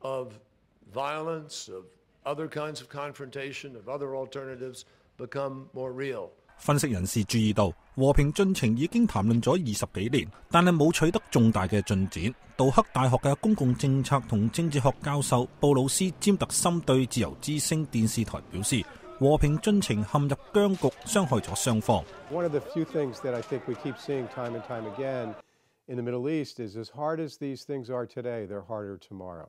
of violence, of other kinds of confrontation, of other alternatives become more real. 分析人士注意到，和平進程已經談論咗二十幾年，但係冇取得重大嘅進展。杜克大學嘅公共政策同政治學教授布魯斯詹特森對自由之聲電視台表示，和平進程陷入僵局，傷害咗雙方。One of the few things that I think we keep seeing time and time again in the Middle East is as hard as these things are today, they're harder tomorrow.